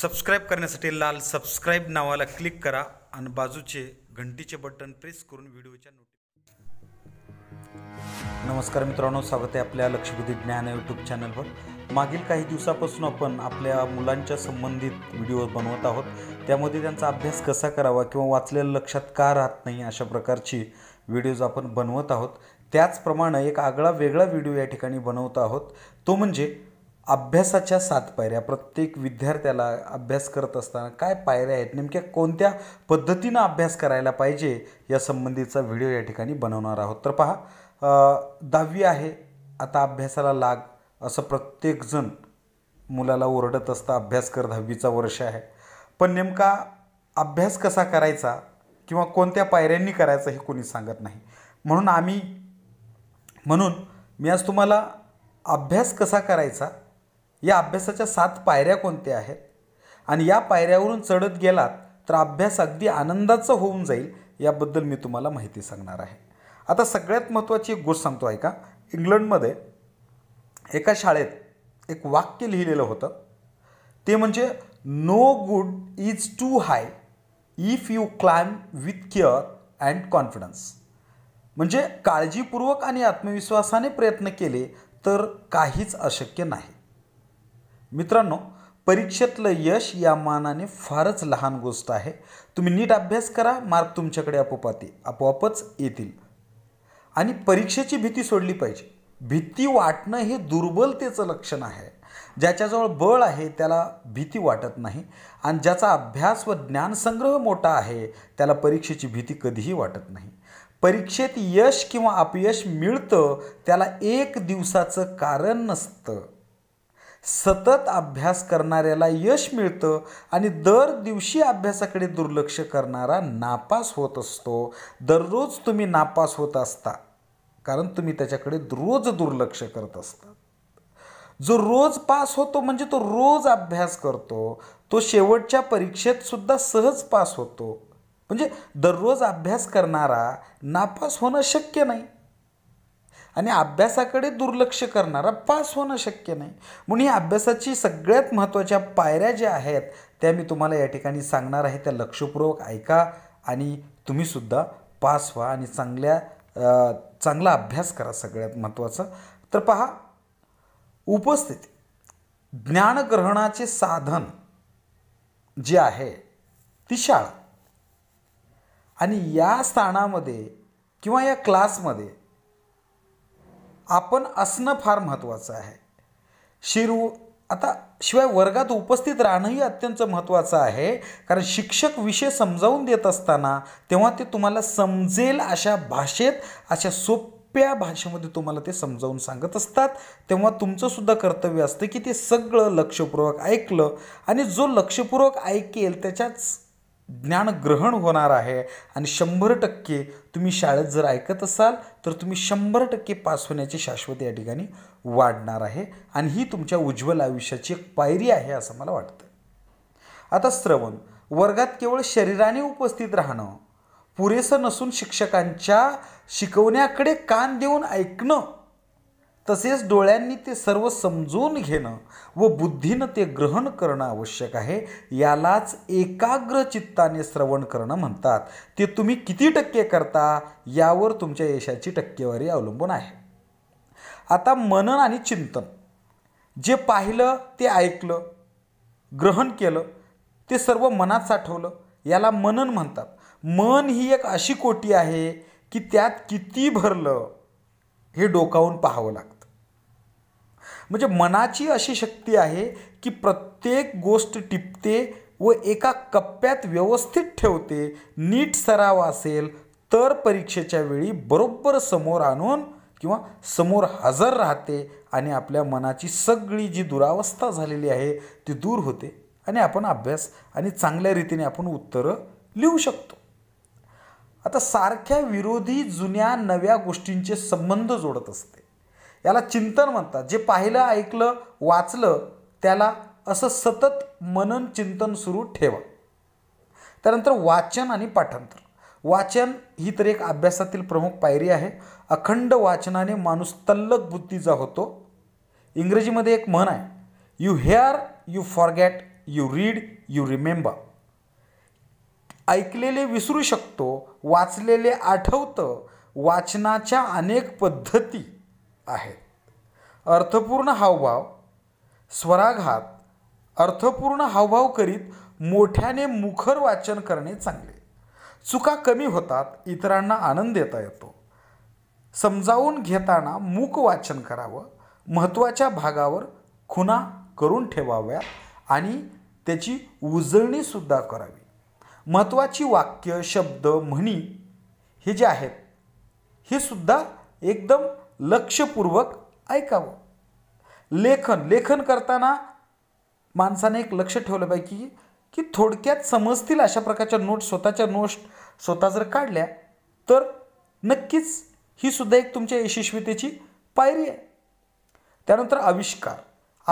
subscribe करण्यासाठी लाल subscribe नावाला क्लिक करा आणि बाजूचे घंटीचे बटन प्रेस करून व्हिडिओच्या नमस्कार मित्रांनो स्वागत आहे आपल्या लक्षबुद्धी ज्ञान यूट्यूब चॅनलवर मागील काही दिवसापासून आपण आपल्या मुलांच्या संबंधित व्हिडिओ बनवत आहोत त्यामध्ये त्यांचा अभ्यास कसा करावा किंवा वाचलेलं लक्षात का राहत नाही अशा प्रकारची व्हिडिओज आपण बनवत आहोत त्याचप्रमाणे एक आगळा वेगळा व्हिडिओ या ठिकाणी बनवत आहोत तो म्हणजे अभ्यासाच्या सात पायऱ्या प्रत्येक विद्यार्थ्याला अभ्यास करत असताना काय पायऱ्या आहेत नेमक्या कोणत्या पद्धतीनं अभ्यास करायला पाहिजे या संबंधीचा व्हिडिओ या ठिकाणी बनवणार आहोत तर पहा दहावी आहे आता अभ्यासाला लाग असं प्रत्येकजण मुलाला ओरडत असता अभ्यास कर दहावीचा वर्ष आहे पण नेमका अभ्यास कसा करायचा किंवा कोणत्या पायऱ्यांनी करायचं हे कोणी सांगत नाही म्हणून आम्ही म्हणून मी आज तुम्हाला अभ्यास कसा करायचा या अभ्यासाच्या सात पायऱ्या कोणत्या आहेत आणि या पायऱ्यावरून चढत गेलात तर अभ्यास अगदी आनंदाचं होऊन जाईल याबद्दल मी तुम्हाला माहिती सांगणार आहे आता सगळ्यात महत्त्वाची एक गोष्ट सांगतो ऐका इंग्लंडमध्ये एका शाळेत एक वाक्य लिहिलेलं होतं ते म्हणजे no good is too high if you climb with care and confidence म्हणजे काळजीपूर्वक आणि आत्मविश्वासाने प्रयत्न केले तर काहीच अशक्य नाही मित्रांनो परीक्षेतलं यश या मानाने फारच लहान गोष्ट आहे तुम्ही नीट अभ्यास करा मार्क तुमच्याकडे आपोपाती आपोआपच येतील आणि परीक्षेची भीती सोडली पाहिजे भीती वाटणं हे दुर्बलतेचं लक्षण आहे ज्याच्याजवळ बळ आहे त्याला भीती वाटत नाही आणि ज्याचा अभ्यास व ज्ञानसंग्रह मोठा आहे त्याला परीक्षेची भीती कधीही वाटत नाही परीक्षेत यश किंवा अपयश मिळतं त्याला एक दिवसाचं कारण नसतं सतत अभ्यास करणाऱ्याला यश मिळतं आणि दर दिवशी अभ्यासाकडे दुर्लक्ष करणारा नापास होत असतो दररोज तुम्ही नापास होत असता कारण तुम्ही त्याच्याकडे रोज दुर्लक्ष करत असता जो रोज पास होतो म्हणजे तो रोज अभ्यास करतो तो शेवटच्या परीक्षेत सुद्धा सहज पास होतो म्हणजे दररोज अभ्यास करणारा नापास होणं शक्य नाही आणि अभ्यासाकडे दुर्लक्ष करणारा पास होणं शक्य नाही म्हणून या अभ्यासाची सगळ्यात महत्त्वाच्या पायऱ्या ज्या आहेत त्या मी तुम्हाला या ठिकाणी सांगणार आहे त्या लक्षपूर्वक ऐका आणि तुम्हीसुद्धा पास व्हा आणि चांगल्या चांगला अभ्यास करा सगळ्यात महत्त्वाचा तर पहा उपस्थिती ज्ञानग्रहणाचे साधन जे आहे ती शाळा आणि या स्थानामध्ये किंवा या क्लासमध्ये आपण असणं फार महत्त्वाचं आहे शिरू आता शिवाय वर्गात उपस्थित राहणंही अत्यंत महत्त्वाचं आहे कारण शिक्षक विषय समजावून देत असताना तेव्हा ते तुम्हाला समजेल अशा भाषेत अशा सोप्या भाषेमध्ये तुम्हाला ते समजावून सांगत असतात तेव्हा तुमचंसुद्धा कर्तव्य असतं की ते सगळं लक्षपूर्वक ऐकलं आणि जो लक्षपूर्वक ऐकेल त्याच्याच ज्ञान ग्रहण होणार आहे आणि शंभर टक्के तुम्ही शाळेत जर ऐकत असाल तर तुम्ही शंभर टक्के पास होण्याची शाश्वत या ठिकाणी वाढणार आहे आणि ही तुमच्या उज्ज्वल आयुष्याची एक पायरी आहे असं मला वाटतं आता श्रवण वर्गात केवळ शरीराने उपस्थित राहणं पुरेसं नसून शिक्षकांच्या शिकवण्याकडे कान देऊन ऐकणं तसेच डोळ्यांनी ते सर्व समजून घेणं व बुद्धीनं ते ग्रहण करणं आवश्यक आहे यालाच एकाग्र चित्ताने श्रवण करणं म्हणतात ते तुम्ही किती टक्के करता यावर तुमच्या यशाची टक्केवारी अवलंबून आहे आता मनन आणि चिंतन जे पाहिलं ते ऐकलं ग्रहण केलं ते सर्व मनात साठवलं याला मनन म्हणतात मन ही एक अशी कोटी आहे की त्यात किती भरलं हे डोकावून पाहावं लागतं म्हणजे मनाची अशी शक्ती आहे की प्रत्येक गोष्ट टिपते व एका कप्प्यात व्यवस्थित ठेवते नीट सराव असेल तर परीक्षेच्या वेळी बरोबर समोर आणून किंवा समोर हजर राहते आणि आपल्या मनाची सगळी जी दुरावस्था झालेली आहे ती दूर होते आणि आपण अभ्यास आणि चांगल्या रीतीने आपण उत्तरं लिहू शकतो आता सारख्या विरोधी जुन्या नव्या गोष्टींचे संबंध जोडत असते याला चिंतन म्हणतात जे पाहिलं ऐकलं वाचलं त्याला असं सतत मनन चिंतन सुरू ठेवा त्यानंतर वाचन आणि पाठांतर वाचन ही तर एक अभ्यासातील प्रमुख पायरी आहे अखंड वाचनाने माणूस तल्लक बुद्धीचा होतो इंग्रजीमध्ये एक म्हण आहे you hear you forget you read you remember ऐकलेले विसरू शकतो वाचलेले आठवतं वाचनाच्या अनेक पद्धती आहेत अर्थपूर्ण हावभाव स्वराघात अर्थपूर्ण हावभाव करीत मोठ्याने मुखर वाचन करणे चांगले चुका कमी होतात इतरांना आनंद देता येतो समजावून घेताना मूक वाचन करावं महत्त्वाच्या भागावर खुना करून ठेवाव्या आणि त्याची उजळणीसुद्धा करावी महत्त्वाची वाक्य शब्द म्हणी हे जे आहेत हे सुद्धा एकदम लक्षपूर्वक ऐकावं लेखन लेखन करताना माणसाने एक लक्ष ठेवलं पाहिजे की की थोडक्यात समजतील अशा प्रकारच्या नोट स्वतःच्या नोट स्वतः जर काढल्या तर नक्कीच ही सुद्धा एक तुमच्या यशस्वीतेची पायरी आहे त्यानंतर आविष्कार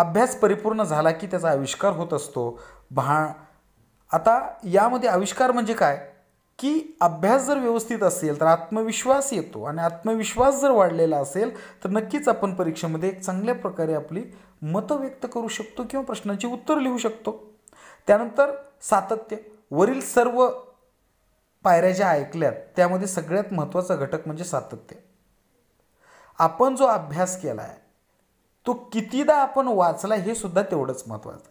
अभ्यास परिपूर्ण झाला की त्याचा आविष्कार होत असतो भा आता यामध्ये आविष्कार म्हणजे काय की अभ्यास जर व्यवस्थित असेल तर आत्मविश्वास येतो आणि आत्मविश्वास जर वाढलेला असेल तर नक्कीच आपण परीक्षेमध्ये एक चांगल्या प्रकारे आपली मतं व्यक्त करू शकतो किंवा प्रश्नांची उत्तर लिहू शकतो त्यानंतर सातत्य वरील सर्व पायऱ्या ज्या ऐकल्यात त्यामध्ये सगळ्यात महत्त्वाचा घटक म्हणजे सातत्य आपण जो अभ्यास केला आहे तो कितीदा आपण वाचला हे सुद्धा तेवढंच महत्त्वाचं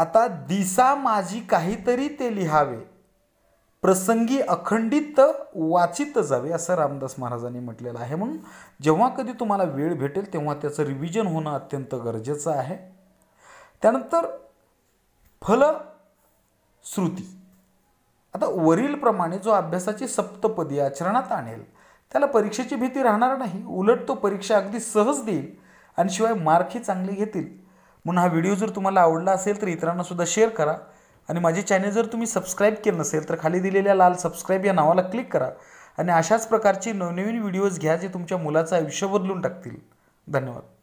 आता दिसा माझी काहीतरी ते लिहावे प्रसंगी अखंडित वाचित जावे असं रामदास महाराजांनी म्हटलेलं आहे म्हणून जेव्हा कधी तुम्हाला वेळ भेटेल तेव्हा त्याचं रिव्हिजन होणं अत्यंत गरजेचं आहे त्यानंतर फलश्रुती आता वरीलप्रमाणे जो अभ्यासाची सप्तपदी आचरणात आणेल त्याला परीक्षेची भीती राहणार नाही उलट तो परीक्षा अगदी सहज देईल आणि शिवाय मार्कही चांगले घेतील म्हणून हा व्हिडिओ जर तुम्हाला आवडला असेल तर इतरांनासुद्धा शेअर करा आणि माझे चॅनल जर तुम्ही सबस्क्राईब केलं नसेल तर खाली दिलेल्या लाल सबस्क्राईब या नावाला क्लिक करा आणि अशाच प्रकारचे नवनवीन व्हिडिओज घ्या जे तुमच्या मुलाचं आयुष्य बदलून टाकतील धन्यवाद